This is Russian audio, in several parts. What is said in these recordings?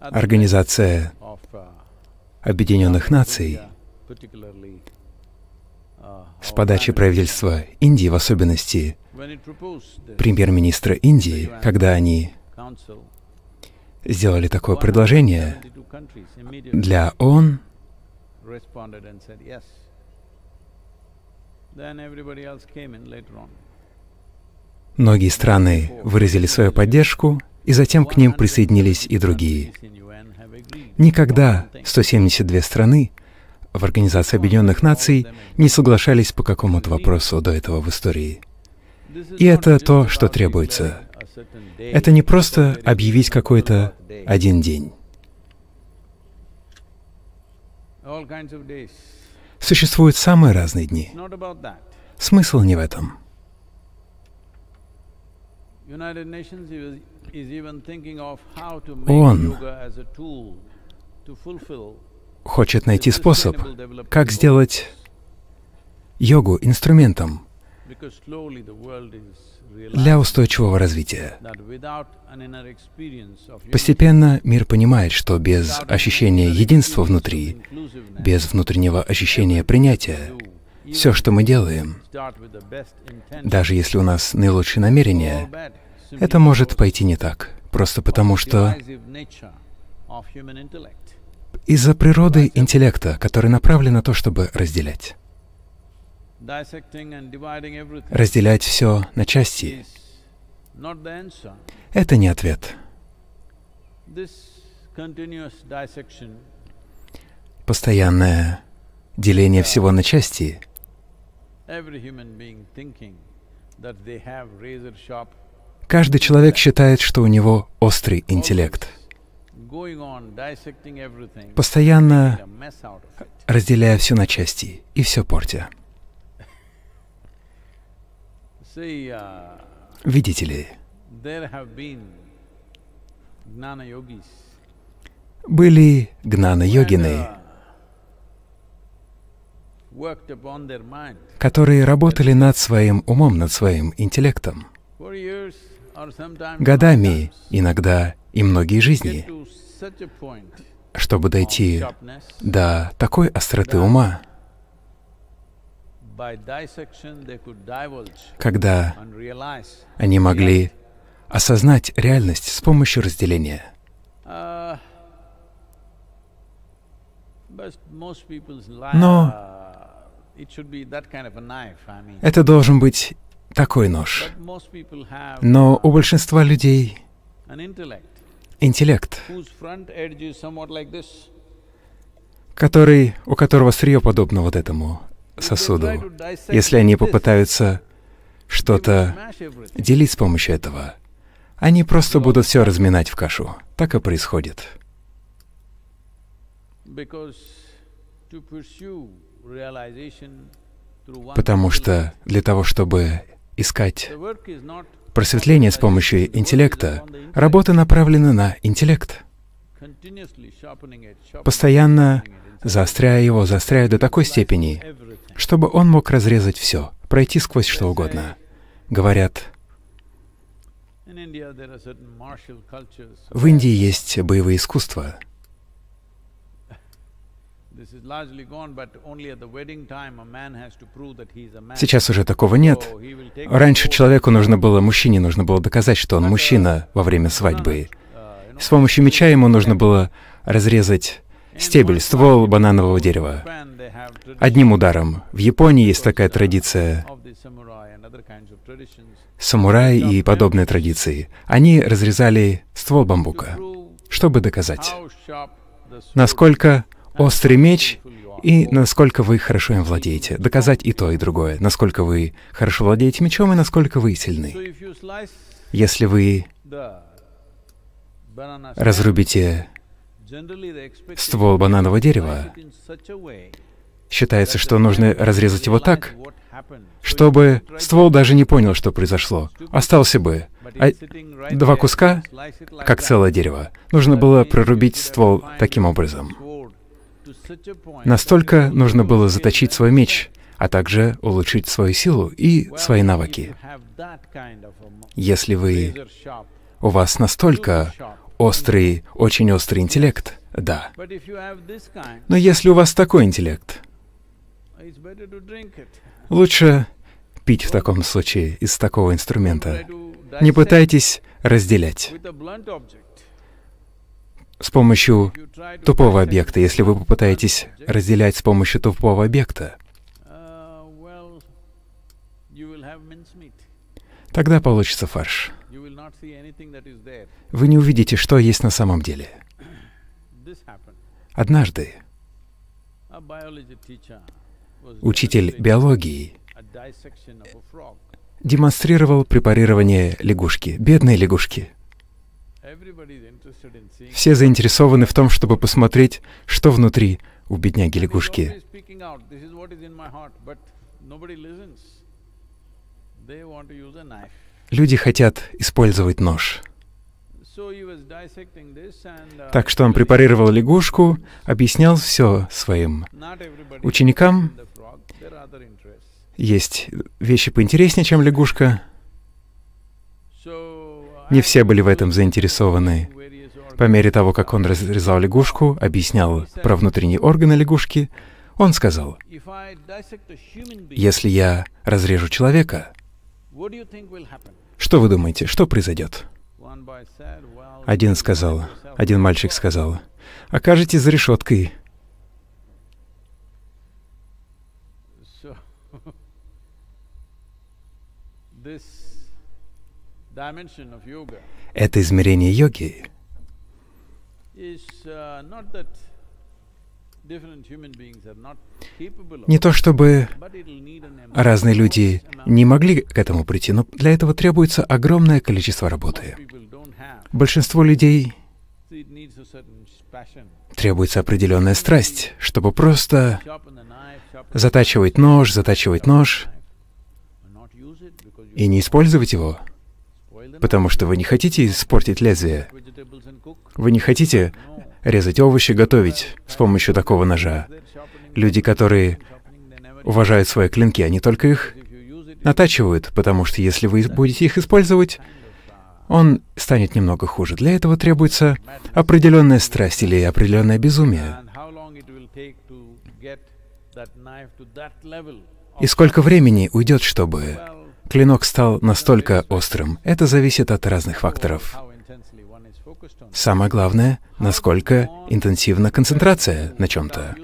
Организация Объединенных Наций с подачи правительства Индии в особенности, премьер-министра Индии, когда они сделали такое предложение для ООН, многие страны выразили свою поддержку, и затем к ним присоединились и другие. Никогда 172 страны в Организации Объединенных Наций не соглашались по какому-то вопросу до этого в истории. И это то, что требуется. Это не просто объявить какой-то один день. Существуют самые разные дни. Смысл не в этом. Он хочет найти способ, как сделать йогу инструментом для устойчивого развития. Постепенно мир понимает, что без ощущения единства внутри, без внутреннего ощущения принятия, все, что мы делаем, даже если у нас наилучшие намерения, это может пойти не так, просто потому что из-за природы интеллекта, который направлен на то, чтобы разделять. Разделять все на части — это не ответ. Постоянное деление всего на части — Каждый человек считает, что у него острый интеллект. Постоянно разделяя все на части и все портя. Видите ли, были гнана-йогины, которые работали над своим умом, над своим интеллектом годами, иногда и многие жизни, чтобы дойти до такой остроты ума, когда они могли осознать реальность с помощью разделения. Но это должен быть такой нож. Но у большинства людей интеллект, который, у которого сырье подобно вот этому сосуду. Если они попытаются что-то делить с помощью этого, они просто будут все разминать в кашу. Так и происходит. Потому что для того, чтобы искать просветление с помощью интеллекта. Работа направлена на интеллект. Постоянно заостряя его, заостряя до такой степени, чтобы он мог разрезать все, пройти сквозь что угодно. Говорят, в Индии есть боевые искусства — Сейчас уже такого нет. Раньше человеку нужно было, мужчине нужно было доказать, что он uh, мужчина во время свадьбы. Uh, С помощью меча ему нужно было разрезать стебель, ствол бананового дерева. Одним ударом. В Японии есть такая традиция. Самураи и подобные традиции. Они разрезали ствол бамбука, чтобы доказать, насколько острый меч и насколько вы хорошо им владеете. Доказать и то, и другое. Насколько вы хорошо владеете мечом и насколько вы сильны. Если вы разрубите ствол бананового дерева, считается, что нужно разрезать его так, чтобы ствол даже не понял, что произошло. Остался бы а два куска, как целое дерево. Нужно было прорубить ствол таким образом. Настолько нужно было заточить свой меч, а также улучшить свою силу и свои навыки. Если вы... У вас настолько острый, очень острый интеллект, да. Но если у вас такой интеллект, лучше пить в таком случае из такого инструмента. Не пытайтесь разделять с помощью тупого объекта, если вы попытаетесь разделять с помощью тупого объекта, тогда получится фарш. Вы не увидите, что есть на самом деле. Однажды учитель биологии демонстрировал препарирование лягушки, бедной лягушки. Все заинтересованы в том, чтобы посмотреть, что внутри у бедняги лягушки. Люди хотят использовать нож. Uh, так что он препарировал лягушку, объяснял все своим ученикам. Есть вещи поинтереснее, чем лягушка. Не все были в этом заинтересованы. По мере того, как он разрезал лягушку, объяснял про внутренние органы лягушки, он сказал, «Если я разрежу человека, что вы думаете, что произойдет?» Один сказал, один мальчик сказал, «Окажетесь за решеткой». Это измерение йоги uh, не то чтобы разные люди не могли к этому прийти, но для этого требуется огромное количество работы. Большинство людей требуется определенная страсть, чтобы просто затачивать нож, затачивать нож и не использовать его потому что вы не хотите испортить лезвие. Вы не хотите резать овощи, готовить с помощью такого ножа. Люди, которые уважают свои клинки, они только их натачивают, потому что если вы будете их использовать, он станет немного хуже. Для этого требуется определенная страсть или определенное безумие. И сколько времени уйдет, чтобы Клинок стал настолько острым. Это зависит от разных факторов. Самое главное, насколько интенсивна концентрация на чем-то.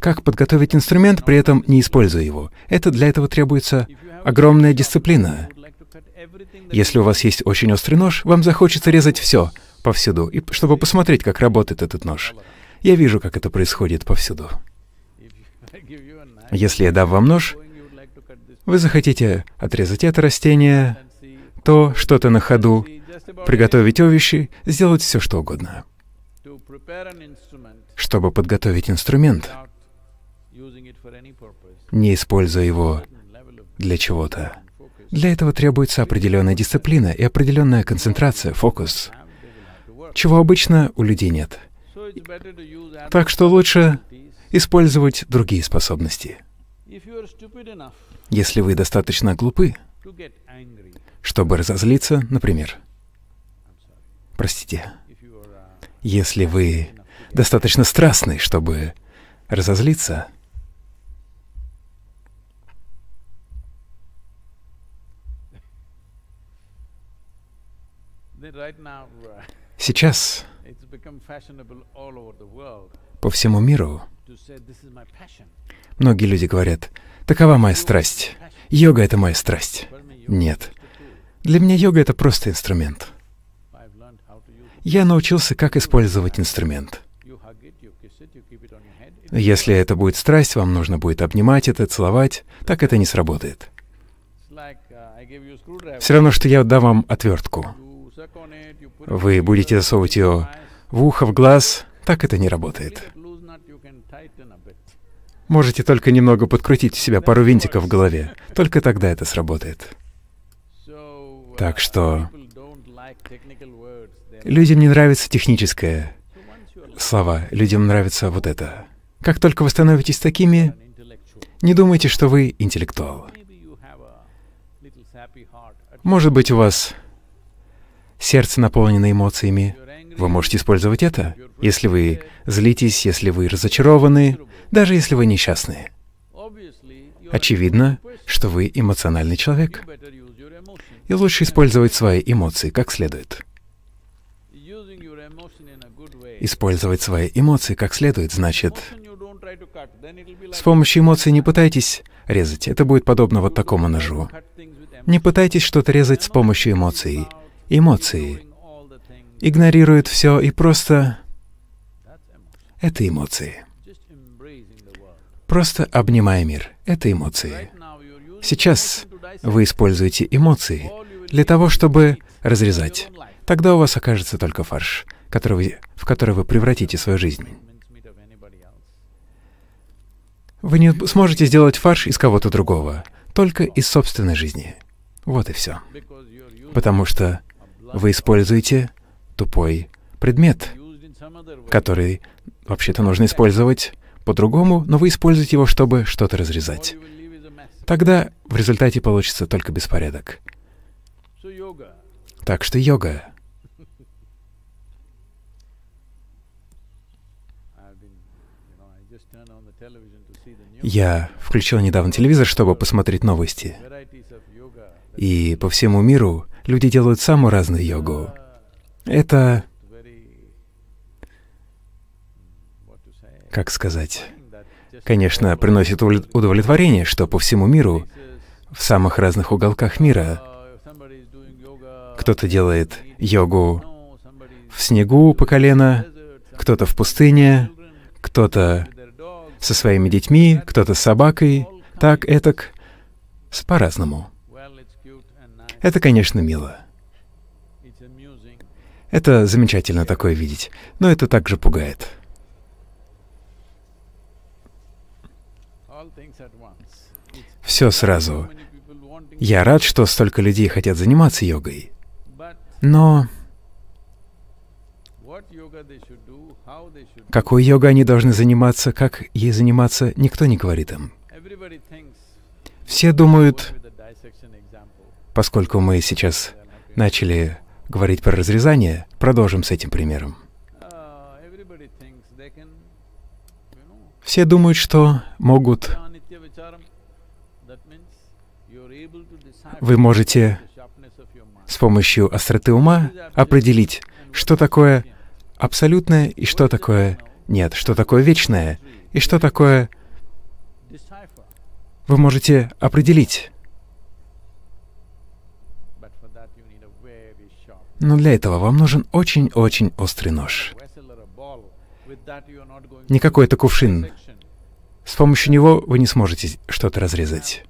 Как подготовить инструмент, при этом не используя его? Это для этого требуется огромная дисциплина. Если у вас есть очень острый нож, вам захочется резать все повсюду, и чтобы посмотреть, как работает этот нож. Я вижу, как это происходит повсюду. Если я дам вам нож, вы захотите отрезать это растение, то что-то на ходу, приготовить овощи, сделать все что угодно. Чтобы подготовить инструмент, не используя его для чего-то. Для этого требуется определенная дисциплина и определенная концентрация, фокус, чего обычно у людей нет. Так что лучше использовать другие способности. Если вы достаточно глупы, чтобы разозлиться, например. Простите. Если вы достаточно страстны, чтобы разозлиться, Сейчас по всему миру многие люди говорят, Такова моя страсть. Йога — это моя страсть. Нет. Для меня йога — это просто инструмент. Я научился, как использовать инструмент. Если это будет страсть, вам нужно будет обнимать это, целовать, так это не сработает. Все равно, что я дам вам отвертку. Вы будете засовывать ее в ухо, в глаз, так это не работает. Можете только немного подкрутить у себя пару винтиков в голове. Только тогда это сработает. Так что... Людям не нравится техническое слова. Людям нравится вот это. Как только вы становитесь такими, не думайте, что вы интеллектуал. Может быть, у вас сердце наполнено эмоциями. Вы можете использовать это. Если вы злитесь, если вы разочарованы, даже если вы несчастные. Очевидно, что вы эмоциональный человек. И лучше использовать свои эмоции как следует. Использовать свои эмоции как следует значит... С помощью эмоций не пытайтесь резать, это будет подобно вот такому ножу. Не пытайтесь что-то резать с помощью эмоций. Эмоции игнорируют все и просто... Это эмоции. Просто обнимая мир. Это эмоции. Сейчас вы используете эмоции для того, чтобы разрезать. Тогда у вас окажется только фарш, который вы, в который вы превратите свою жизнь. Вы не сможете сделать фарш из кого-то другого, только из собственной жизни. Вот и все. Потому что вы используете тупой предмет, который вообще-то нужно использовать по-другому, но вы используете его, чтобы что-то разрезать. Тогда в результате получится только беспорядок. Так что йога. Я включил недавно телевизор, чтобы посмотреть новости. И по всему миру люди делают самую разную йогу. Это как сказать, конечно, приносит удовлетворение, что по всему миру, в самых разных уголках мира, кто-то делает йогу в снегу по колено, кто-то в пустыне, кто-то со своими детьми, кто-то с собакой, так, этак, по-разному. Это, конечно, мило. Это замечательно такое видеть, но это также пугает. все сразу. Я рад, что столько людей хотят заниматься йогой. Но какой йогой они должны заниматься, как ей заниматься, никто не говорит им. Все думают, поскольку мы сейчас начали говорить про разрезание, продолжим с этим примером. Все думают, что могут Вы можете с помощью остроты ума определить, что такое абсолютное и что такое нет, что такое вечное и что такое... Вы можете определить. Но для этого вам нужен очень-очень острый нож. Никакой это кувшин. С помощью него вы не сможете что-то разрезать.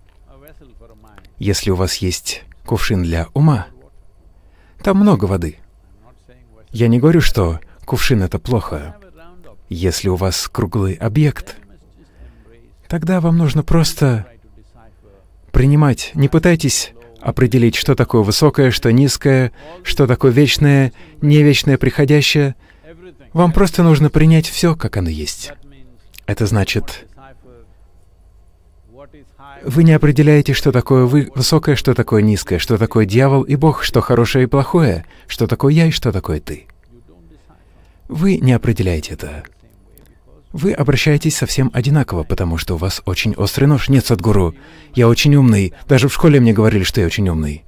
Если у вас есть кувшин для ума, там много воды. Я не говорю, что кувшин — это плохо. Если у вас круглый объект, тогда вам нужно просто принимать. Не пытайтесь определить, что такое высокое, что низкое, что такое вечное, не вечное, приходящее. Вам просто нужно принять все, как оно есть. Это значит, вы не определяете, что такое вы высокое, что такое низкое, что такое дьявол и Бог, что хорошее и плохое, что такое я и что такое ты. Вы не определяете это. Вы обращаетесь совсем одинаково, потому что у вас очень острый нож. Нет, Садгуру, я очень умный. Даже в школе мне говорили, что я очень умный.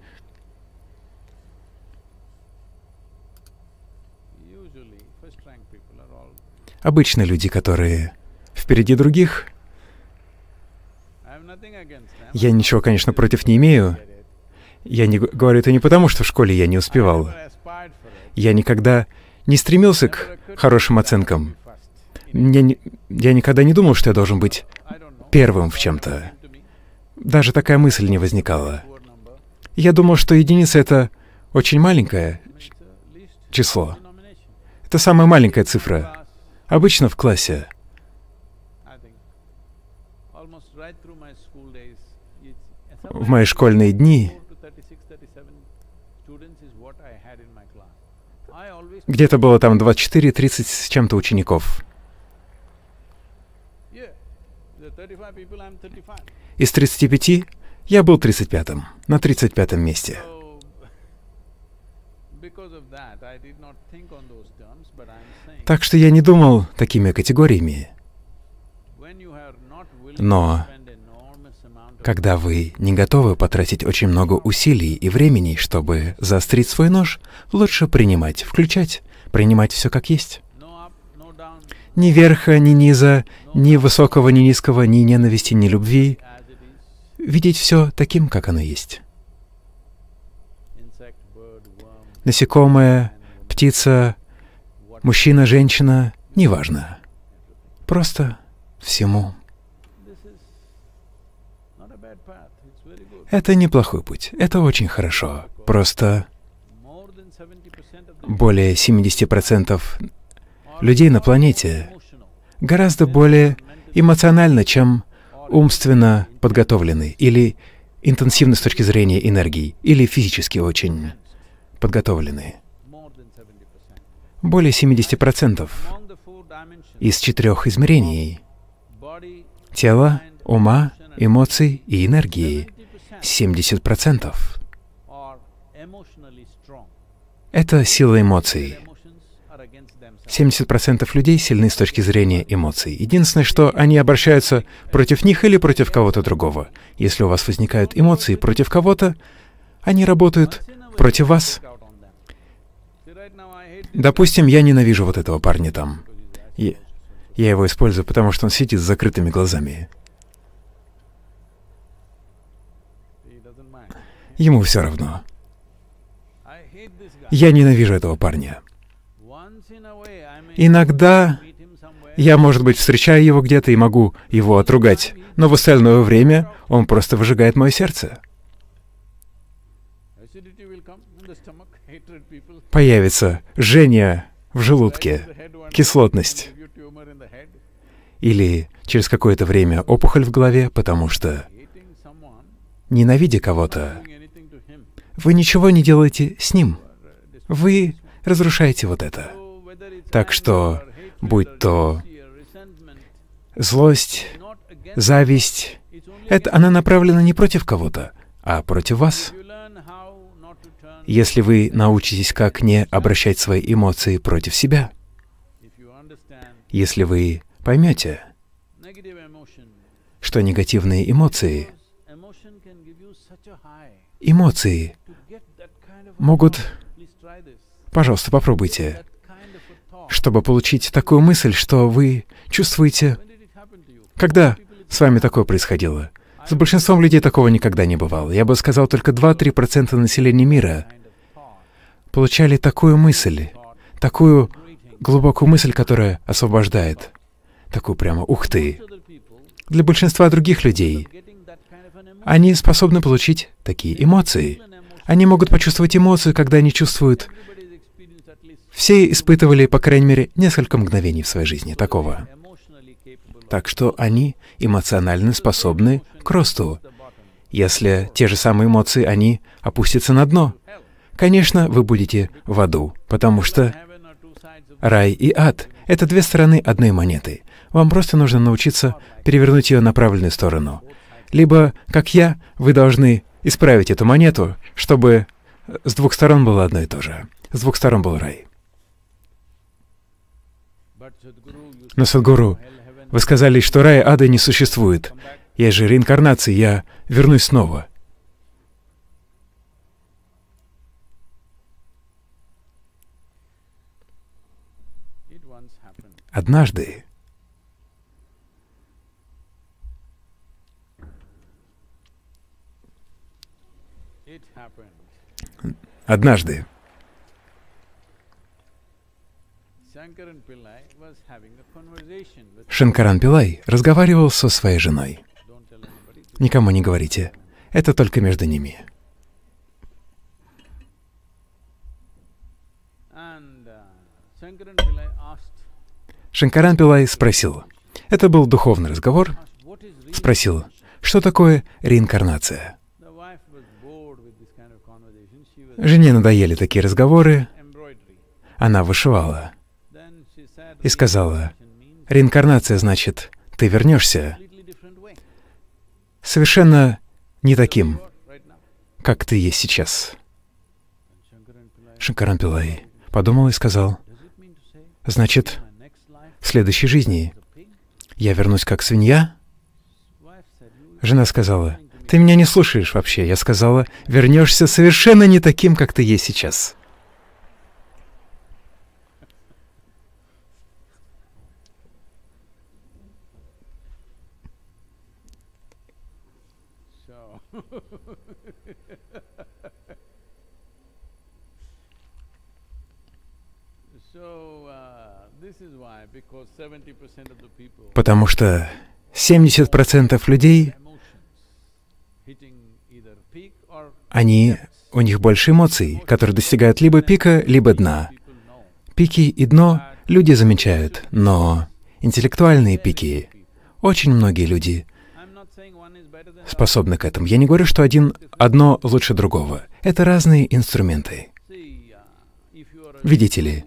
Обычно люди, которые впереди других, я ничего, конечно, против не имею. Я не говорю это не потому, что в школе я не успевал. Я никогда не стремился к хорошим оценкам. Я, не, я никогда не думал, что я должен быть первым в чем-то. Даже такая мысль не возникала. Я думал, что единица — это очень маленькое число. Это самая маленькая цифра. Обычно в классе — В мои школьные дни где-то было там 24-30 с чем-то учеников. Из 35 я был 35-м, на 35-м месте. Так что я не думал такими категориями. Но когда вы не готовы потратить очень много усилий и времени, чтобы заострить свой нож, лучше принимать, включать, принимать все как есть. Ни верха, ни низа, ни высокого, ни низкого, ни ненависти, ни любви. Видеть все таким, как оно есть. Насекомое, птица, мужчина, женщина, неважно. Просто всему Это неплохой путь, это очень хорошо. Просто более 70% людей на планете гораздо более эмоционально, чем умственно подготовлены или интенсивны с точки зрения энергии, или физически очень подготовлены. Более 70% из четырех измерений — тела, ума, эмоций и энергии 70%. Это сила эмоций. 70% людей сильны с точки зрения эмоций. Единственное, что они обращаются против них или против кого-то другого. Если у вас возникают эмоции против кого-то, они работают против вас. Допустим, я ненавижу вот этого парня там. Я его использую, потому что он сидит с закрытыми глазами. Ему все равно. Я ненавижу этого парня. Иногда я, может быть, встречаю его где-то и могу его отругать, но в остальное время он просто выжигает мое сердце. Появится жжение в желудке, кислотность. Или через какое-то время опухоль в голове, потому что, ненавидя кого-то, вы ничего не делаете с ним. Вы разрушаете вот это. Так что, будь то злость, зависть, это она направлена не против кого-то, а против вас. Если вы научитесь, как не обращать свои эмоции против себя, если вы поймете, что негативные эмоции, эмоции могут... Пожалуйста, попробуйте, чтобы получить такую мысль, что вы чувствуете... Когда с вами такое происходило? С большинством людей такого никогда не бывало. Я бы сказал, только 2-3% населения мира получали такую мысль, такую глубокую мысль, которая освобождает. Такую прямо «ух ты». Для большинства других людей они способны получить такие эмоции. Они могут почувствовать эмоцию, когда они чувствуют. Все испытывали, по крайней мере, несколько мгновений в своей жизни такого. Так что они эмоционально способны к росту. Если те же самые эмоции, они опустятся на дно. Конечно, вы будете в аду, потому что рай и ад — это две стороны одной монеты. Вам просто нужно научиться перевернуть ее на правильную сторону. Либо, как я, вы должны исправить эту монету, чтобы э, с двух сторон было одно и то же. С двух сторон был рай. Но, садхгуру, вы сказали, что рая ада не существует. Я же реинкарнации, я вернусь снова. Однажды однажды. Шанкаран Пилай разговаривал со своей женой. Никому не говорите. Это только между ними. Шанкаран Пилай спросил. Это был духовный разговор. Спросил, что такое реинкарнация? Жене надоели такие разговоры. Она вышивала. И сказала, реинкарнация значит, ты вернешься. Совершенно не таким, как ты есть сейчас. Шанкаран Пилай подумал и сказал, значит, в следующей жизни я вернусь как свинья? Жена сказала, «Ты меня не слушаешь вообще», — я сказала. «Вернешься совершенно не таким, как ты есть сейчас». Uh, Потому что 70% людей Они, у них больше эмоций, которые достигают либо пика, либо дна. Пики и дно люди замечают, но интеллектуальные пики, очень многие люди способны к этому. Я не говорю, что один, одно лучше другого. Это разные инструменты. Видите ли,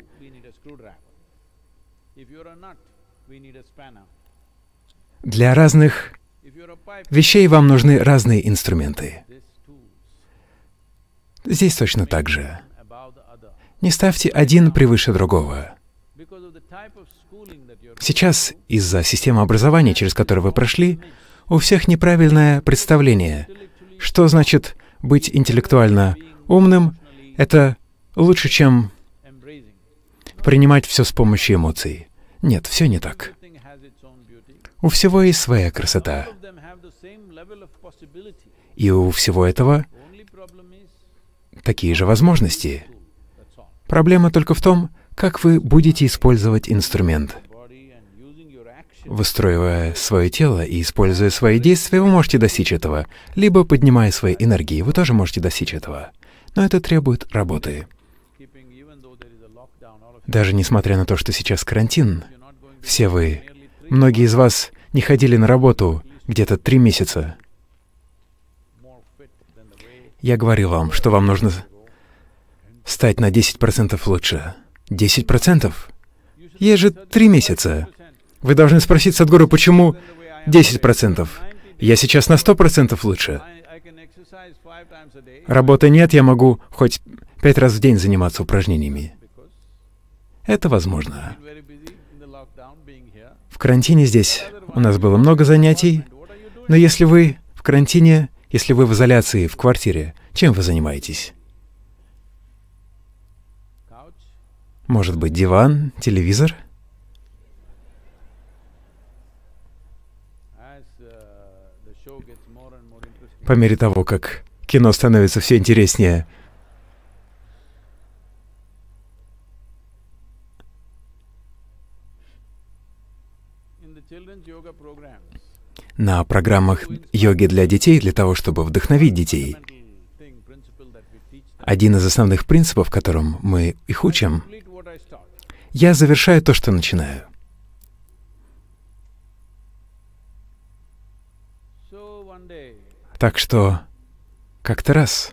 для разных вещей вам нужны разные инструменты. Здесь точно так же. Не ставьте один превыше другого. Сейчас, из-за системы образования, через которую вы прошли, у всех неправильное представление, что значит быть интеллектуально умным — это лучше, чем принимать все с помощью эмоций. Нет, все не так. У всего есть своя красота. И у всего этого такие же возможности. Проблема только в том, как вы будете использовать инструмент. Выстроивая свое тело и используя свои действия, вы можете достичь этого. Либо поднимая свои энергии, вы тоже можете достичь этого. Но это требует работы. Даже несмотря на то, что сейчас карантин, все вы, многие из вас не ходили на работу где-то три месяца. Я говорил вам, что вам нужно стать на 10% лучше. 10%? Есть же три месяца. Вы должны спросить Садгуру, почему 10%? Я сейчас на 100% лучше. Работы нет, я могу хоть пять раз в день заниматься упражнениями. Это возможно. В карантине здесь у нас было много занятий, но если вы в карантине, если вы в изоляции в квартире, чем вы занимаетесь? Может быть, диван, телевизор? По мере того, как кино становится все интереснее, на программах йоги для детей для того, чтобы вдохновить детей. Один из основных принципов, которым мы их учим, я завершаю то, что начинаю. Так что как-то раз,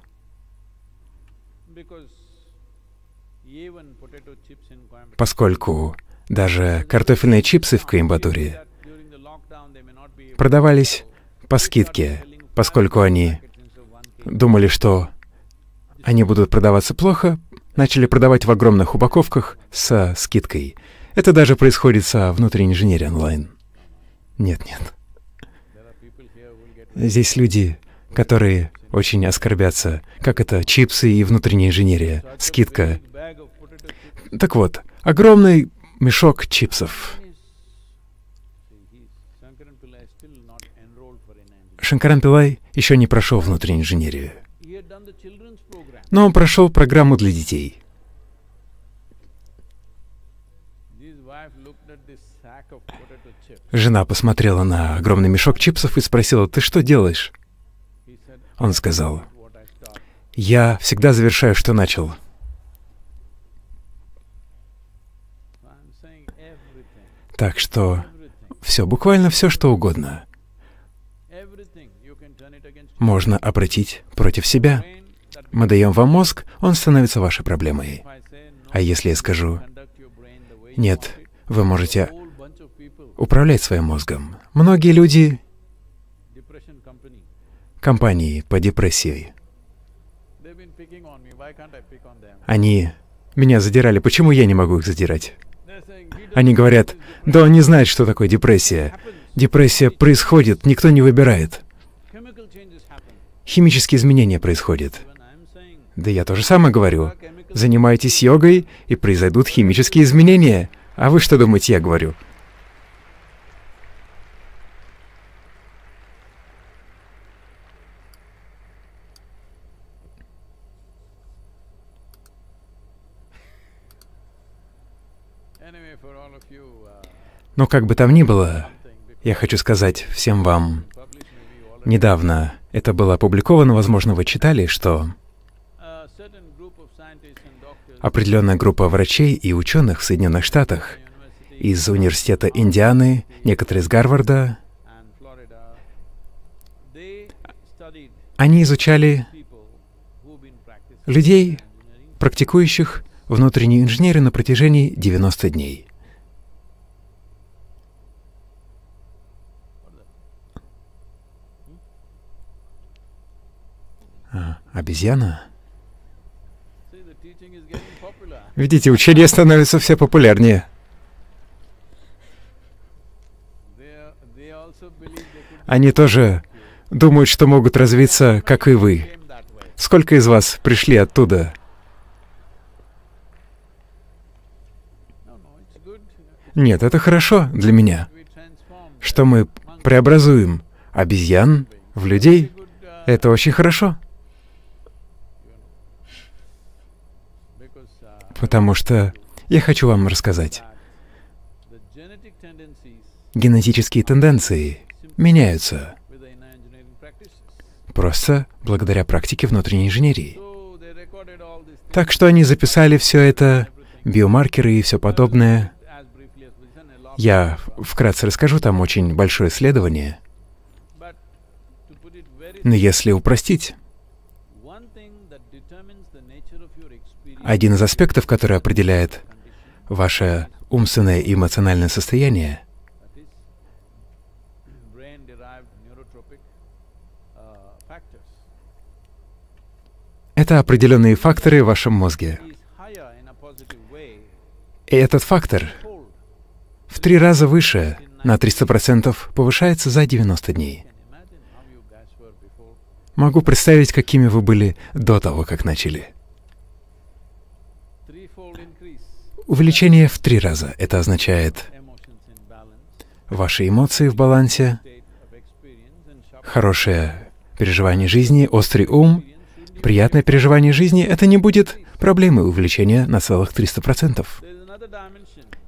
поскольку даже картофельные чипсы в Коимбатуре продавались по скидке, поскольку они думали, что они будут продаваться плохо, начали продавать в огромных упаковках со скидкой. Это даже происходит со внутренней инженерией онлайн. Нет-нет. Здесь люди, которые очень оскорбятся, как это чипсы и внутренняя инженерия, скидка. Так вот, огромный мешок чипсов. Шанкаран Пилай еще не прошел внутреннюю инженерию, но он прошел программу для детей. Жена посмотрела на огромный мешок чипсов и спросила, «Ты что делаешь?» Он сказал, «Я всегда завершаю, что начал». Так что все, буквально все, что угодно можно обратить против себя. Мы даем вам мозг, он становится вашей проблемой. А если я скажу, нет, вы можете управлять своим мозгом. Многие люди, компании по депрессии, они меня задирали, почему я не могу их задирать? Они говорят, да он не знает, что такое депрессия. Депрессия происходит, никто не выбирает химические изменения происходят. Да я то же самое говорю. Занимаетесь йогой, и произойдут химические изменения. А вы что думаете, я говорю? Но как бы там ни было, я хочу сказать всем вам, недавно это было опубликовано, возможно, вы читали, что определенная группа врачей и ученых в Соединенных Штатах из университета Индианы, некоторые из Гарварда, они изучали людей, практикующих внутреннюю инженерию на протяжении 90 дней. А, обезьяна? Видите, учение становится все популярнее. Они тоже думают, что могут развиться, как и вы. Сколько из вас пришли оттуда? Нет, это хорошо для меня, что мы преобразуем обезьян в людей. Это очень хорошо. потому что я хочу вам рассказать. Генетические тенденции меняются просто благодаря практике внутренней инженерии. Так что они записали все это, биомаркеры и все подобное. Я вкратце расскажу, там очень большое исследование. Но если упростить, Один из аспектов, который определяет ваше умственное и эмоциональное состояние, это определенные факторы в вашем мозге. И этот фактор в три раза выше, на 300% повышается за 90 дней. Могу представить, какими вы были до того, как начали. Увеличение в три раза. Это означает ваши эмоции в балансе, хорошее переживание жизни, острый ум, приятное переживание жизни. Это не будет проблемы увеличения на целых 300%.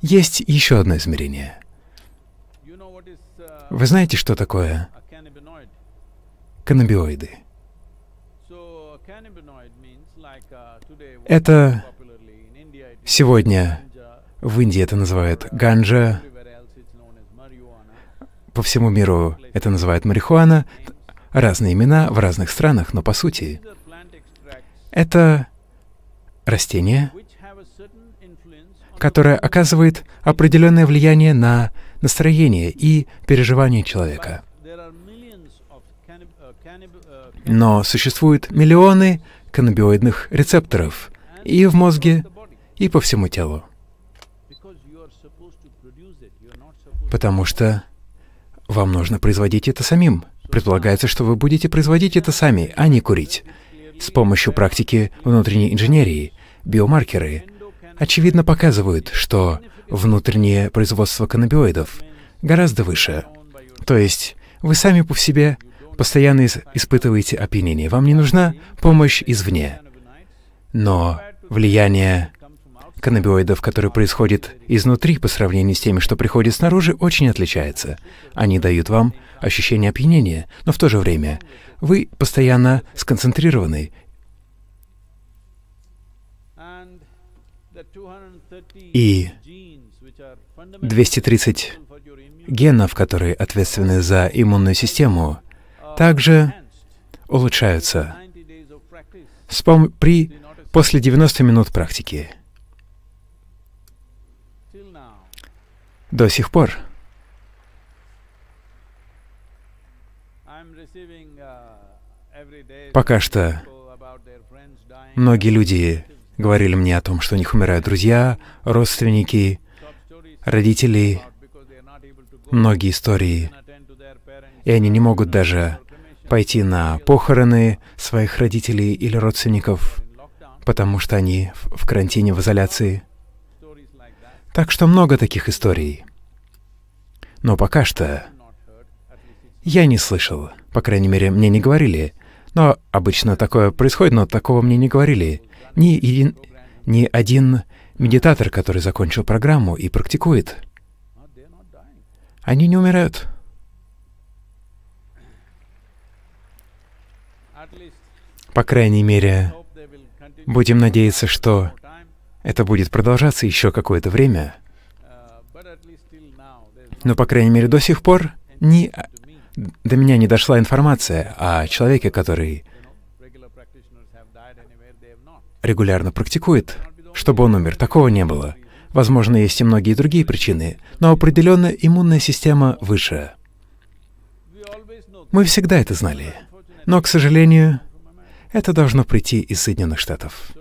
Есть еще одно измерение. Вы знаете, что такое каннабиоиды? Это Сегодня в Индии это называют ганджа, по всему миру это называют марихуана, разные имена в разных странах, но по сути это растение, которое оказывает определенное влияние на настроение и переживание человека. Но существуют миллионы каннабиоидных рецепторов и в мозге, и по всему телу. Потому что вам нужно производить это самим. Предполагается, что вы будете производить это сами, а не курить. С помощью практики внутренней инженерии биомаркеры очевидно показывают, что внутреннее производство каннабиоидов гораздо выше. То есть вы сами по себе постоянно испытываете опьянение, вам не нужна помощь извне. Но влияние каннабиоидов, которые происходят изнутри по сравнению с теми, что приходит снаружи, очень отличается. Они дают вам ощущение опьянения, но в то же время вы постоянно сконцентрированы. И 230 генов, которые ответственны за иммунную систему, также улучшаются при, после 90 минут практики. до сих пор. Пока что многие люди говорили мне о том, что у них умирают друзья, родственники, родители, многие истории, и они не могут даже пойти на похороны своих родителей или родственников, потому что они в карантине, в изоляции. Так что много таких историй. Но пока что я не слышал. По крайней мере, мне не говорили. Но обычно такое происходит, но такого мне не говорили. Ни, един... ни один медитатор, который закончил программу и практикует. Они не умирают. По крайней мере, будем надеяться, что это будет продолжаться еще какое-то время, но, по крайней мере, до сих пор ни... до меня не дошла информация о человеке, который регулярно практикует, чтобы он умер. Такого не было. Возможно, есть и многие другие причины, но определенно иммунная система выше. Мы всегда это знали. Но, к сожалению, это должно прийти из Соединенных Штатов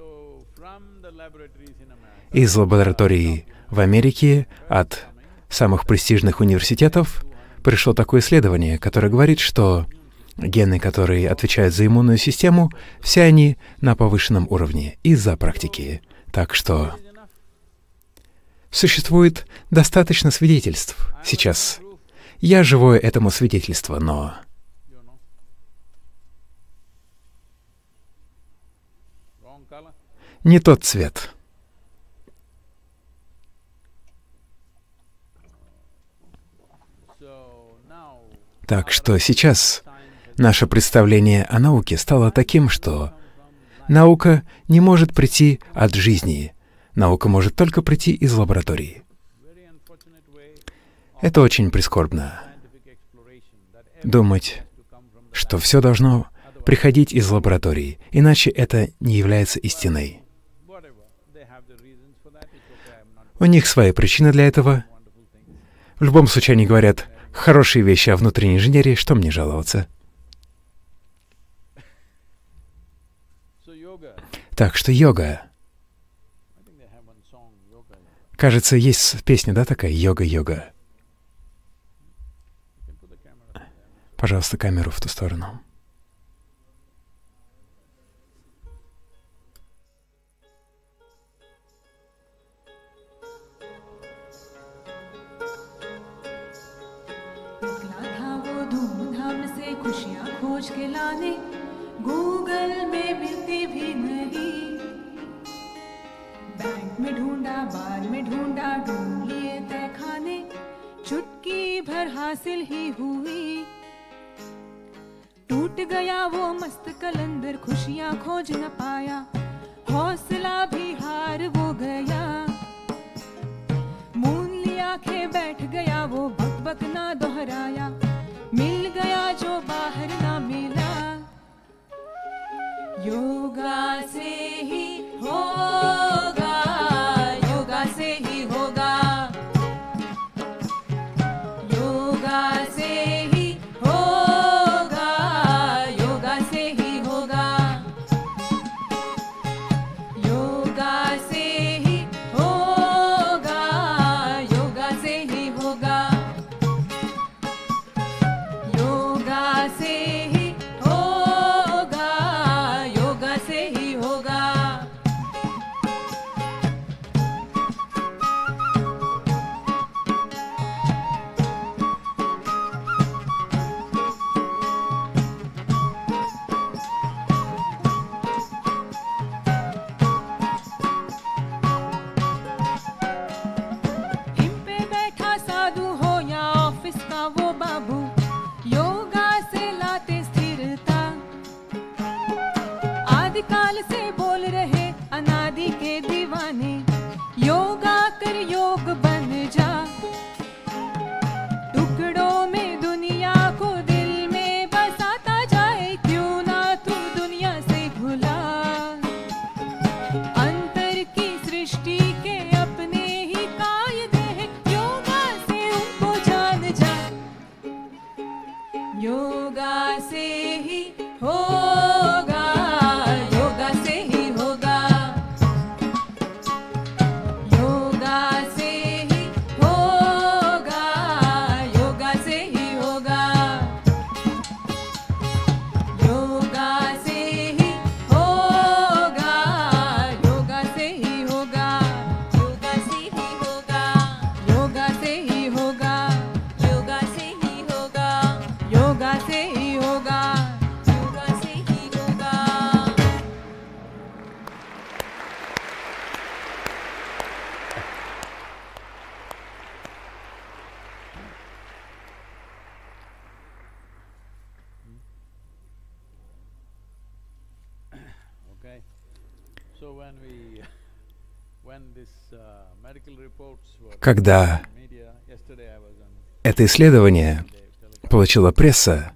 из лаборатории в Америке от самых престижных университетов пришло такое исследование, которое говорит, что гены, которые отвечают за иммунную систему, все они на повышенном уровне из-за практики. Так что существует достаточно свидетельств сейчас. Я живое этому свидетельство, но... Не тот цвет. Так что сейчас наше представление о науке стало таким, что наука не может прийти от жизни, наука может только прийти из лаборатории. Это очень прискорбно. Думать, что все должно приходить из лаборатории, иначе это не является истиной. У них свои причины для этого. В любом случае они говорят, Хорошие вещи о внутренней инженерии, что мне жаловаться? Так что йога. Кажется, есть песня, да, такая? Йога-йога. Пожалуйста, камеру в ту сторону. Bank में ढूंढा बार में ढूंढा ढूंढ लिए तय खाने चुटकी भर हासिल ही हुई टूट गया वो मस्त कलंदर खुशियाँ खोज न पाया हौसला भी हार वो गया मून लिया के बैठ गया वो बक बक ना दोहराया मिल गया जो बाहर ना मिला когда это исследование получила пресса,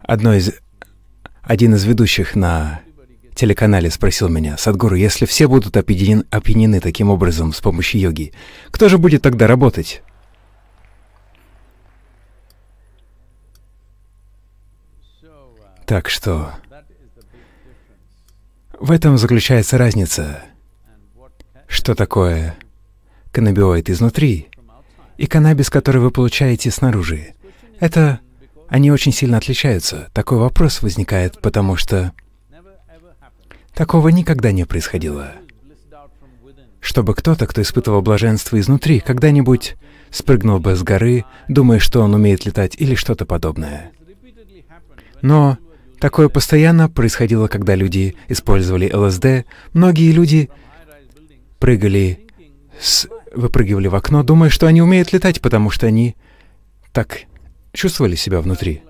одно из, один из ведущих на телеканале спросил меня, «Садгуру, если все будут опьянен, опьянены таким образом с помощью йоги, кто же будет тогда работать?» Так что в этом заключается разница, что такое каннабиоид изнутри и каннабис, который вы получаете снаружи. Это они очень сильно отличаются. Такой вопрос возникает, потому что такого никогда не происходило. Чтобы кто-то, кто испытывал блаженство изнутри, когда-нибудь спрыгнул бы с горы, думая, что он умеет летать или что-то подобное. Но Такое постоянно происходило, когда люди использовали ЛСД. Многие люди прыгали, с... выпрыгивали в окно, думая, что они умеют летать, потому что они так чувствовали себя внутри.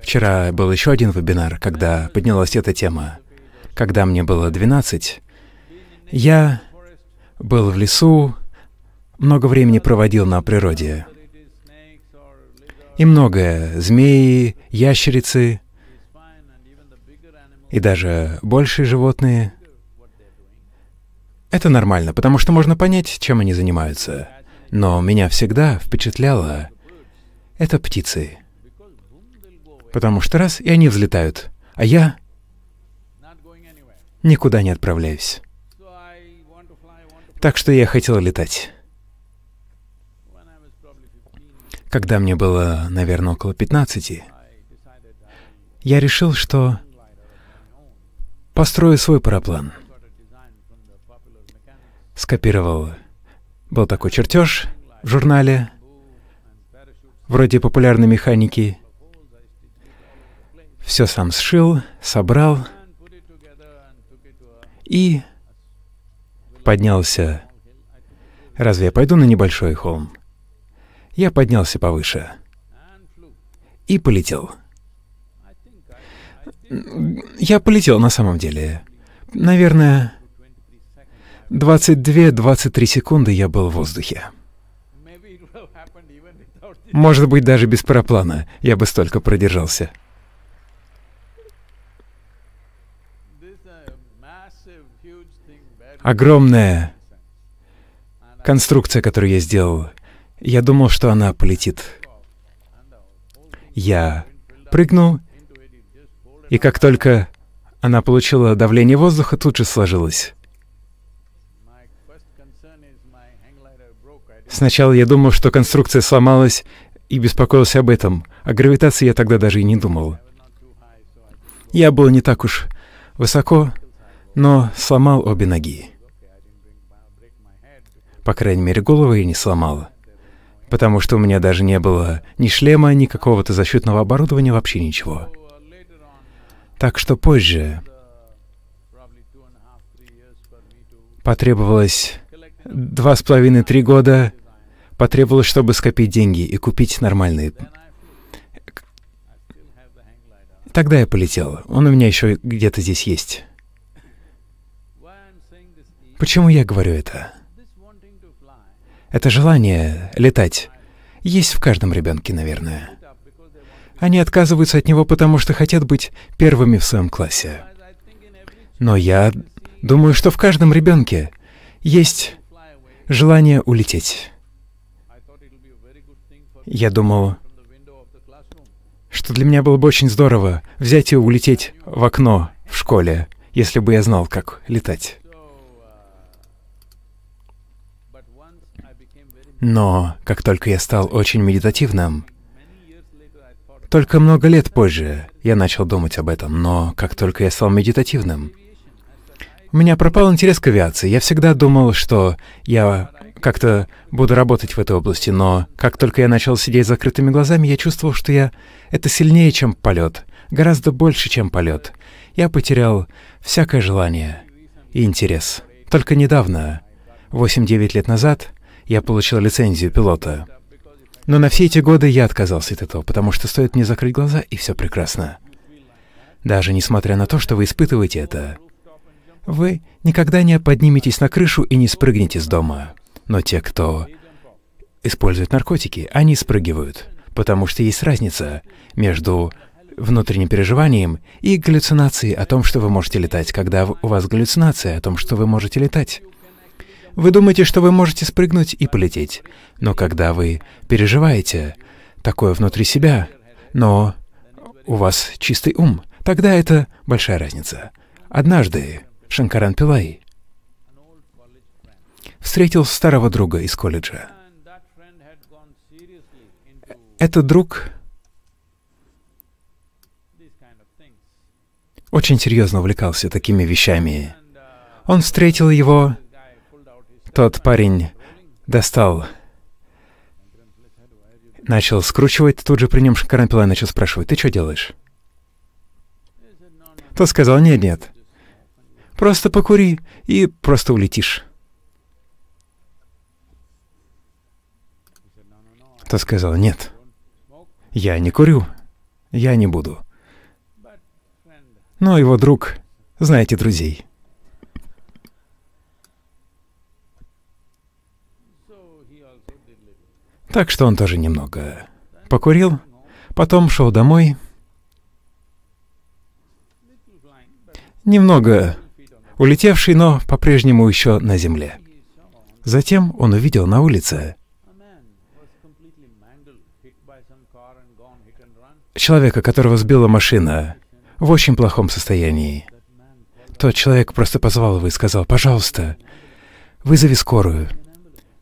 Вчера был еще один вебинар, когда поднялась эта тема. Когда мне было 12, я был в лесу, много времени проводил на природе и многое — змеи, ящерицы и даже большие животные. Это нормально, потому что можно понять, чем они занимаются. Но меня всегда впечатляло — это птицы. Потому что раз — и они взлетают, а я никуда не отправляюсь. Так что я хотел летать. Когда мне было, наверное, около 15, я решил, что построю свой параплан. Скопировал. Был такой чертеж в журнале, вроде популярной механики. Все сам сшил, собрал и поднялся. Разве я пойду на небольшой холм? Я поднялся повыше и полетел. Я полетел на самом деле. Наверное, 22-23 секунды я был в воздухе. Может быть, даже без параплана я бы столько продержался. Огромная конструкция, которую я сделал, я думал, что она полетит. Я прыгнул, и как только она получила давление воздуха, тут же сложилось. Сначала я думал, что конструкция сломалась, и беспокоился об этом. О гравитации я тогда даже и не думал. Я был не так уж высоко, но сломал обе ноги. По крайней мере, голову я не сломала потому что у меня даже не было ни шлема, ни какого-то защитного оборудования, вообще ничего. Так что позже потребовалось два с половиной, три года, потребовалось, чтобы скопить деньги и купить нормальные. Тогда я полетел. Он у меня еще где-то здесь есть. Почему я говорю это? Это желание летать есть в каждом ребенке, наверное. Они отказываются от него, потому что хотят быть первыми в своем классе. Но я думаю, что в каждом ребенке есть желание улететь. Я думал, что для меня было бы очень здорово взять и улететь в окно в школе, если бы я знал, как летать. Но как только я стал очень медитативным, только много лет позже я начал думать об этом, но как только я стал медитативным, у меня пропал интерес к авиации. Я всегда думал, что я как-то буду работать в этой области, но как только я начал сидеть с закрытыми глазами, я чувствовал, что я это сильнее, чем полет, гораздо больше, чем полет. Я потерял всякое желание и интерес. Только недавно, 8-9 лет назад, я получил лицензию пилота. Но на все эти годы я отказался от этого, потому что стоит мне закрыть глаза, и все прекрасно. Даже несмотря на то, что вы испытываете это. Вы никогда не подниметесь на крышу и не спрыгнете с дома. Но те, кто используют наркотики, они спрыгивают. Потому что есть разница между внутренним переживанием и галлюцинацией о том, что вы можете летать, когда у вас галлюцинация о том, что вы можете летать. Вы думаете, что вы можете спрыгнуть и полететь. Но когда вы переживаете такое внутри себя, но у вас чистый ум, тогда это большая разница. Однажды Шанкаран Пилай встретил старого друга из колледжа. Этот друг очень серьезно увлекался такими вещами. Он встретил его тот парень достал, начал скручивать, тут же при нем Карампилай начал спрашивать, «Ты что делаешь?» Тот сказал, «Нет, нет, просто покури и просто улетишь». Тот сказал, «Нет, я не курю, я не буду». Но его друг, знаете, друзей — Так что он тоже немного покурил, потом шел домой. Немного улетевший, но по-прежнему еще на земле. Затем он увидел на улице человека, которого сбила машина, в очень плохом состоянии. Тот человек просто позвал его и сказал, «Пожалуйста, вызови скорую».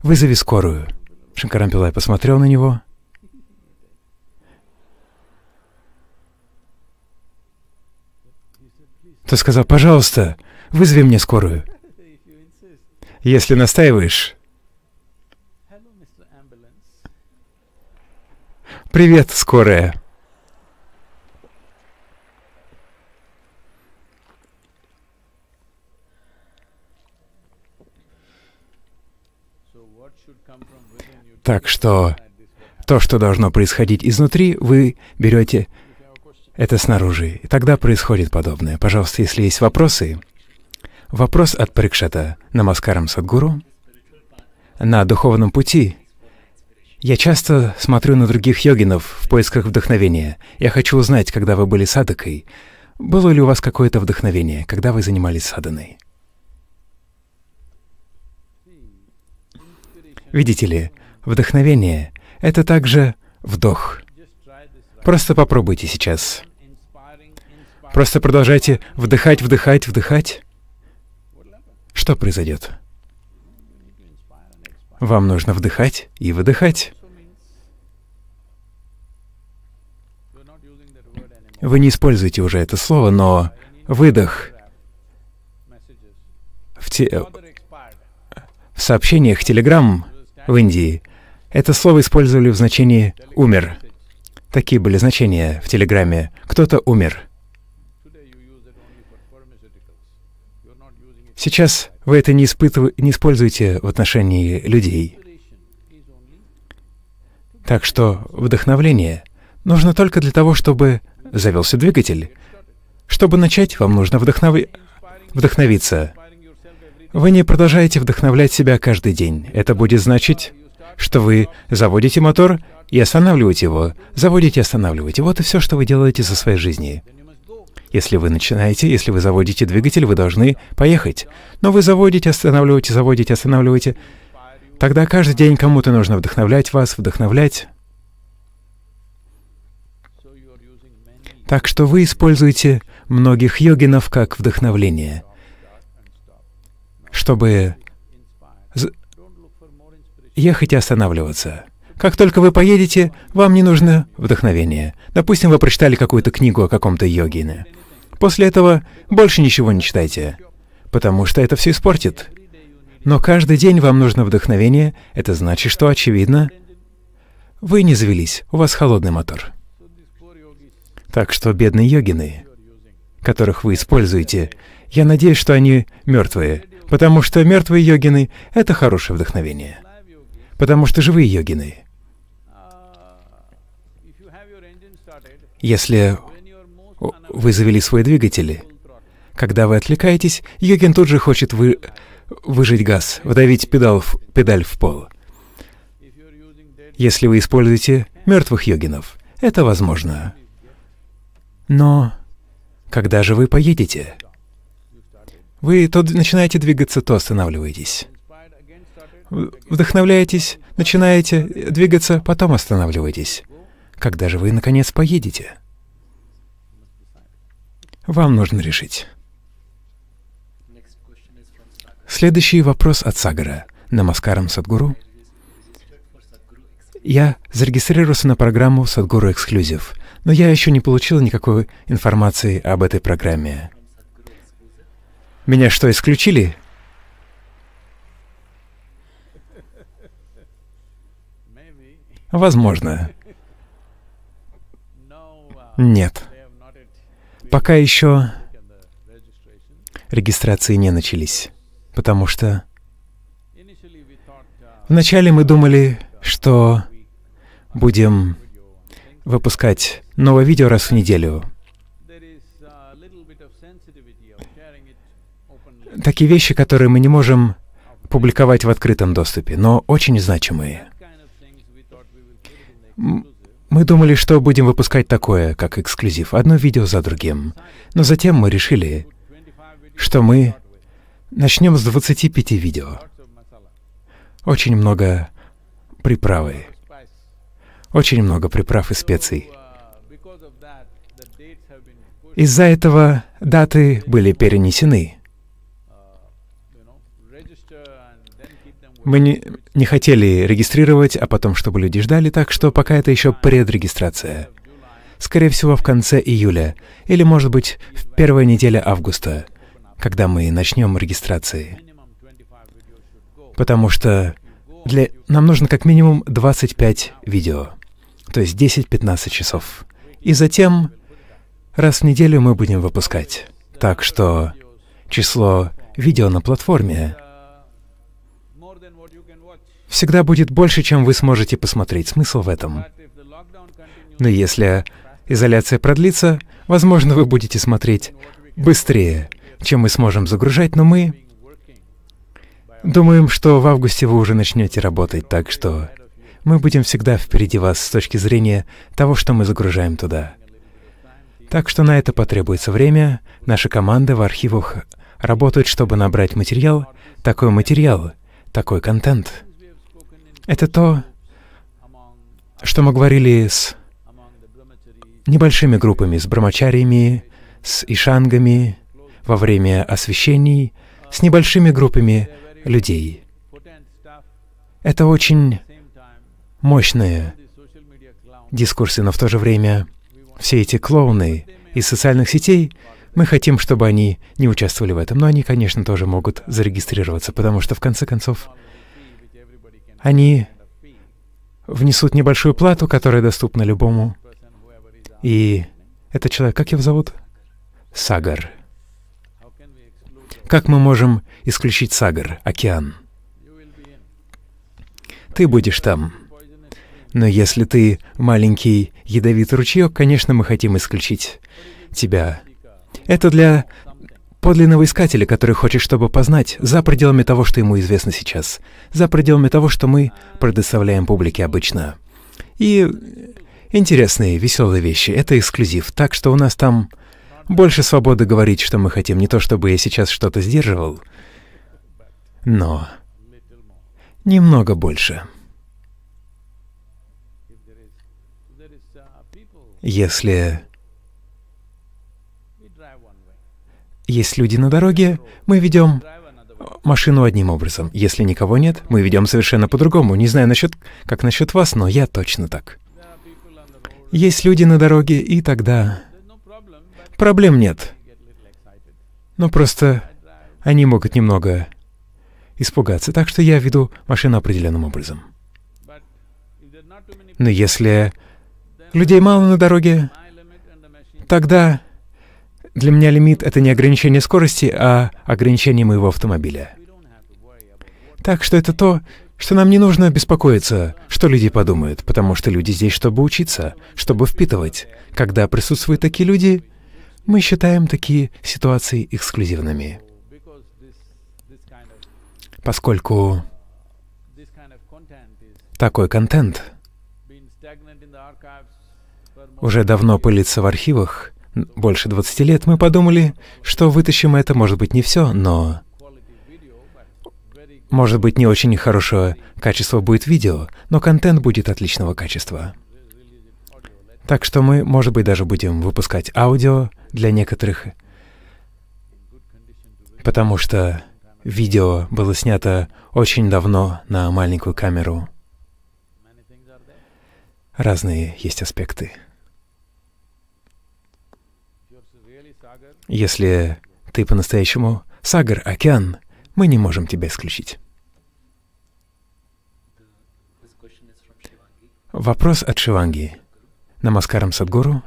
Вызови скорую. Шинкарам посмотрел на него. Ты сказал, пожалуйста, вызови мне скорую. Если настаиваешь. Привет, скорая. Так что то, что должно происходить изнутри, вы берете это снаружи. И тогда происходит подобное. Пожалуйста, если есть вопросы. Вопрос от Парикшата Намаскарам Садгуру. На духовном пути я часто смотрю на других йогинов в поисках вдохновения. Я хочу узнать, когда вы были садакой, было ли у вас какое-то вдохновение, когда вы занимались саданой? Видите ли, Вдохновение — это также вдох. Просто попробуйте сейчас. Просто продолжайте вдыхать, вдыхать, вдыхать. Что произойдет? Вам нужно вдыхать и выдыхать. Вы не используете уже это слово, но выдох в, те... Э, в сообщениях телеграмм в Индии это слово использовали в значении «умер». Такие были значения в телеграмме. Кто-то умер. Сейчас вы это не, испытыв... не используете в отношении людей. Так что вдохновление нужно только для того, чтобы завелся двигатель. Чтобы начать, вам нужно вдохнов... вдохновиться. Вы не продолжаете вдохновлять себя каждый день. Это будет значить, что вы заводите мотор и останавливаете его, заводите и останавливаете. Вот и все, что вы делаете со своей жизнью. Если вы начинаете, если вы заводите двигатель, вы должны поехать. Но вы заводите, останавливаете, заводите, останавливаете. Тогда каждый день кому-то нужно вдохновлять вас, вдохновлять. Так что вы используете многих йогинов как вдохновление, чтобы ехать и останавливаться. Как только вы поедете, вам не нужно вдохновение. Допустим, вы прочитали какую-то книгу о каком-то йогине. После этого больше ничего не читайте, потому что это все испортит. Но каждый день вам нужно вдохновение, это значит, что, очевидно, вы не завелись, у вас холодный мотор. Так что, бедные йогины, которых вы используете, я надеюсь, что они мертвые, потому что мертвые йогины — это хорошее вдохновение потому что живые йогины. Если вы завели свой двигатель, когда вы отвлекаетесь, йогин тут же хочет вы... выжать газ, вдавить педал в... педаль в пол. Если вы используете мертвых йогинов, это возможно. Но когда же вы поедете? Вы то начинаете двигаться, то останавливаетесь вдохновляетесь, начинаете двигаться, потом останавливаетесь. Когда же вы, наконец, поедете? Вам нужно решить. Следующий вопрос от Сагара. Намаскарам Садгуру. Я зарегистрировался на программу Садгуру Эксклюзив, но я еще не получил никакой информации об этой программе. Меня что, исключили? Возможно. Нет. Пока еще регистрации не начались, потому что вначале мы думали, что будем выпускать новое видео раз в неделю. Такие вещи, которые мы не можем публиковать в открытом доступе, но очень значимые. Мы думали, что будем выпускать такое, как эксклюзив, одно видео за другим. Но затем мы решили, что мы начнем с 25 видео. Очень много приправы. Очень много приправ и специй. Из-за этого даты были перенесены. Мы не, не хотели регистрировать, а потом, чтобы люди ждали, так что пока это еще предрегистрация. Скорее всего, в конце июля, или, может быть, в первой неделе августа, когда мы начнем регистрации. Потому что для... нам нужно как минимум 25 видео, то есть 10-15 часов. И затем раз в неделю мы будем выпускать. Так что число видео на платформе всегда будет больше, чем вы сможете посмотреть. Смысл в этом. Но если изоляция продлится, возможно, вы будете смотреть быстрее, чем мы сможем загружать, но мы думаем, что в августе вы уже начнете работать, так что мы будем всегда впереди вас с точки зрения того, что мы загружаем туда. Так что на это потребуется время. Наши команды в архивах работают, чтобы набрать материал, такой материал, такой контент — это то, что мы говорили с небольшими группами, с брамачариями, с ишангами во время освещений, с небольшими группами людей. Это очень мощные дискурсы, но в то же время все эти клоуны из социальных сетей, мы хотим, чтобы они не участвовали в этом, но они, конечно, тоже могут зарегистрироваться, потому что, в конце концов, они внесут небольшую плату, которая доступна любому. И этот человек, как его зовут? Сагар. Как мы можем исключить Сагар, океан? Ты будешь там. Но если ты маленький ядовитый ручеек, конечно, мы хотим исключить тебя. Это для подлинного искателя, который хочет, чтобы познать, за пределами того, что ему известно сейчас, за пределами того, что мы предоставляем публике обычно. И интересные, веселые вещи. Это эксклюзив, так что у нас там больше свободы говорить, что мы хотим. Не то, чтобы я сейчас что-то сдерживал, но немного больше. Если Есть люди на дороге, мы ведем машину одним образом. Если никого нет, мы ведем совершенно по-другому. Не знаю насчет, как насчет вас, но я точно так. Есть люди на дороге, и тогда проблем нет. Но просто они могут немного испугаться, так что я веду машину определенным образом. Но если людей мало на дороге, тогда для меня лимит — это не ограничение скорости, а ограничение моего автомобиля. Так что это то, что нам не нужно беспокоиться, что люди подумают, потому что люди здесь, чтобы учиться, чтобы впитывать. Когда присутствуют такие люди, мы считаем такие ситуации эксклюзивными. Поскольку такой контент уже давно пылится в архивах, больше 20 лет, мы подумали, что вытащим это, может быть, не все, но... Может быть, не очень хорошее качество будет видео, но контент будет отличного качества. Так что мы, может быть, даже будем выпускать аудио для некоторых, потому что видео было снято очень давно на маленькую камеру. Разные есть аспекты. Если ты по-настоящему Сагар Океан, мы не можем тебя исключить. Вопрос от Шиванги. Намаскарам Садгуру.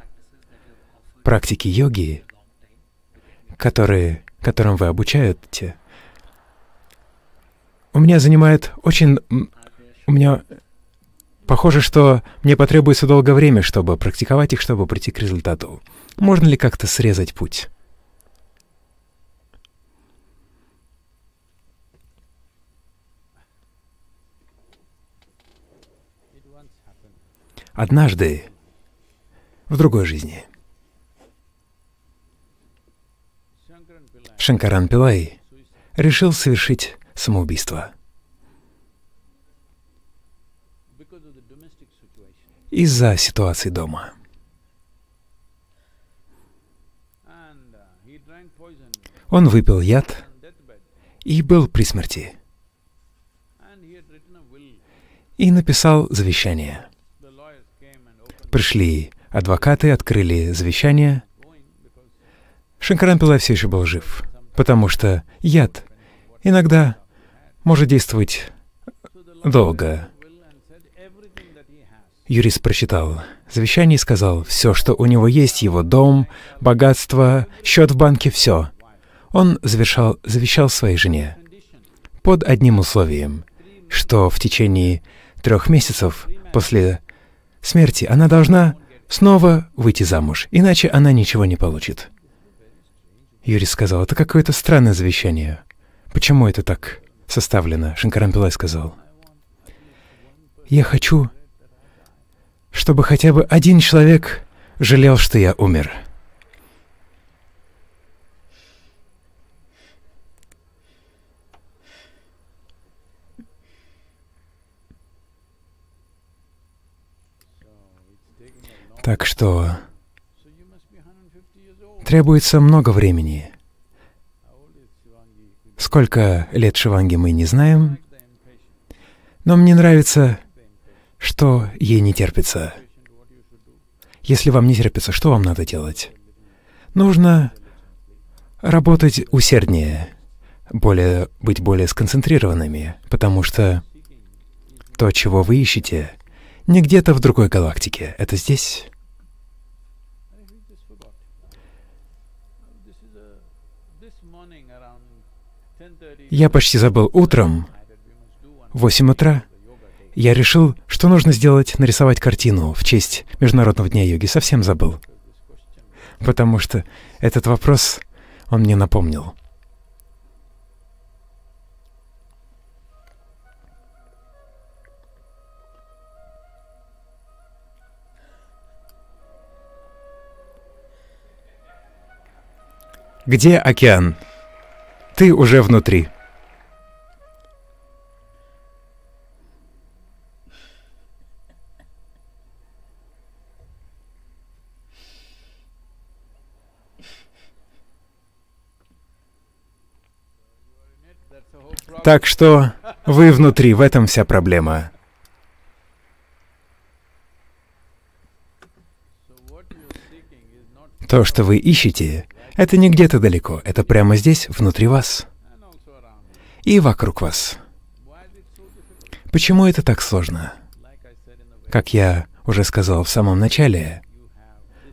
Практики йоги, которые, которым вы обучаете, у меня занимает очень... У меня... Похоже, что мне потребуется долгое время, чтобы практиковать их, чтобы прийти к результату. Можно ли как-то срезать путь? однажды в другой жизни. Шанкаран Пилай решил совершить самоубийство. из-за ситуации дома. Он выпил яд и был при смерти. И написал завещание — Пришли адвокаты, открыли завещание. Шанкаран все еще был жив, потому что яд иногда может действовать долго. Юрист прочитал завещание и сказал, все, что у него есть, его дом, богатство, счет в банке, все. Он завершал, завещал своей жене под одним условием, что в течение трех месяцев после смерти она должна снова выйти замуж, иначе она ничего не получит. Юрий сказал, это какое-то странное завещание. Почему это так составлено? Шинкарампилай сказал. Я хочу, чтобы хотя бы один человек жалел, что я умер. Так что требуется много времени. Сколько лет Шиванги мы не знаем, но мне нравится, что ей не терпится. Если вам не терпится, что вам надо делать? Нужно работать усерднее, более, быть более сконцентрированными, потому что то, чего вы ищете, не где-то в другой галактике, это здесь. Я почти забыл утром, в 8 утра, я решил, что нужно сделать, нарисовать картину в честь Международного дня йоги. Совсем забыл. Потому что этот вопрос он мне напомнил. Где океан? Ты уже внутри. Так что вы внутри, в этом вся проблема. То, что вы ищете, это не где-то далеко, это прямо здесь, внутри вас. И вокруг вас. Почему это так сложно? Как я уже сказал в самом начале,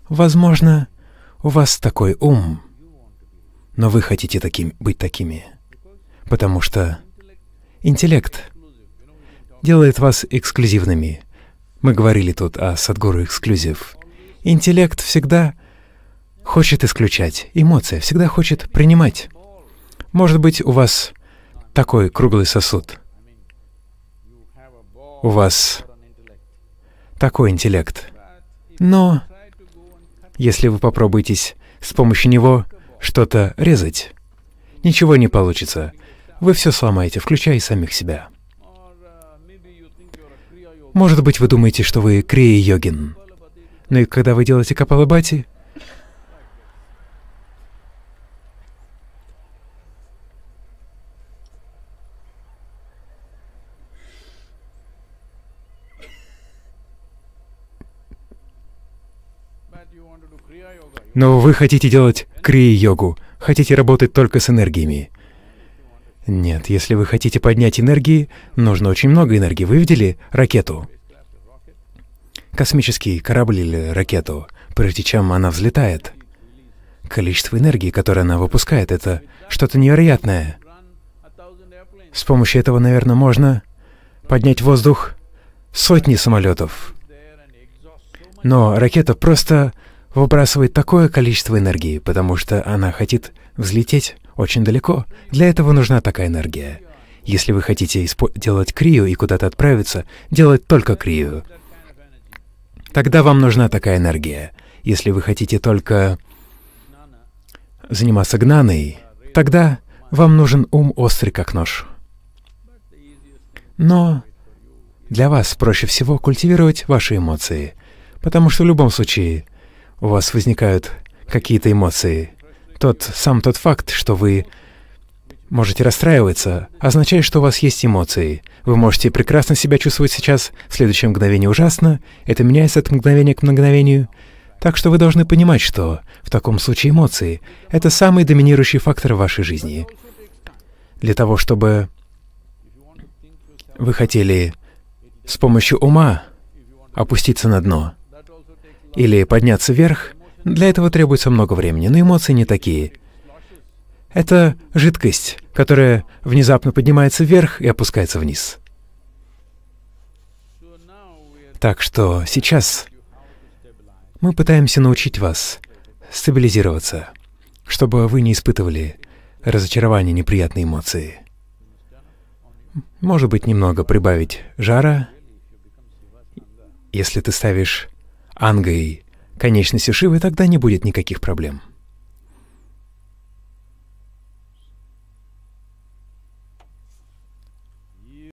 возможно, у вас такой ум, но вы хотите таким, быть такими потому что интеллект делает вас эксклюзивными. Мы говорили тут о Садгуру эксклюзив. Интеллект всегда хочет исключать, эмоция всегда хочет принимать. Может быть, у вас такой круглый сосуд. У вас такой интеллект. Но если вы попробуетесь с помощью него что-то резать, ничего не получится. Вы все сломаете, включая и самих себя. Может быть, вы думаете, что вы крия-йогин. Но и когда вы делаете капалабати, Но вы хотите делать крия-йогу, хотите работать только с энергиями. Нет, если вы хотите поднять энергии, нужно очень много энергии. Вы видели ракету? Космический корабль или ракету, прежде чем она взлетает. Количество энергии, которое она выпускает, это что-то невероятное. С помощью этого, наверное, можно поднять в воздух сотни самолетов. Но ракета просто выбрасывает такое количество энергии, потому что она хочет взлететь очень далеко. Для этого нужна такая энергия. Если вы хотите делать крию и куда-то отправиться, делать только крию. Тогда вам нужна такая энергия. Если вы хотите только заниматься гнаной, тогда вам нужен ум острый как нож. Но для вас проще всего культивировать ваши эмоции, потому что в любом случае у вас возникают какие-то эмоции — тот сам тот факт, что вы можете расстраиваться, означает, что у вас есть эмоции. Вы можете прекрасно себя чувствовать сейчас, в следующем мгновении ужасно, это меняется от мгновения к мгновению. Так что вы должны понимать, что в таком случае эмоции — это самый доминирующий фактор в вашей жизни. Для того, чтобы вы хотели с помощью ума опуститься на дно или подняться вверх, для этого требуется много времени, но эмоции не такие. Это жидкость, которая внезапно поднимается вверх и опускается вниз. Так что сейчас мы пытаемся научить вас стабилизироваться, чтобы вы не испытывали разочарование, неприятные эмоции. Может быть, немного прибавить жара, если ты ставишь ангой конечности Шивы тогда не будет никаких проблем.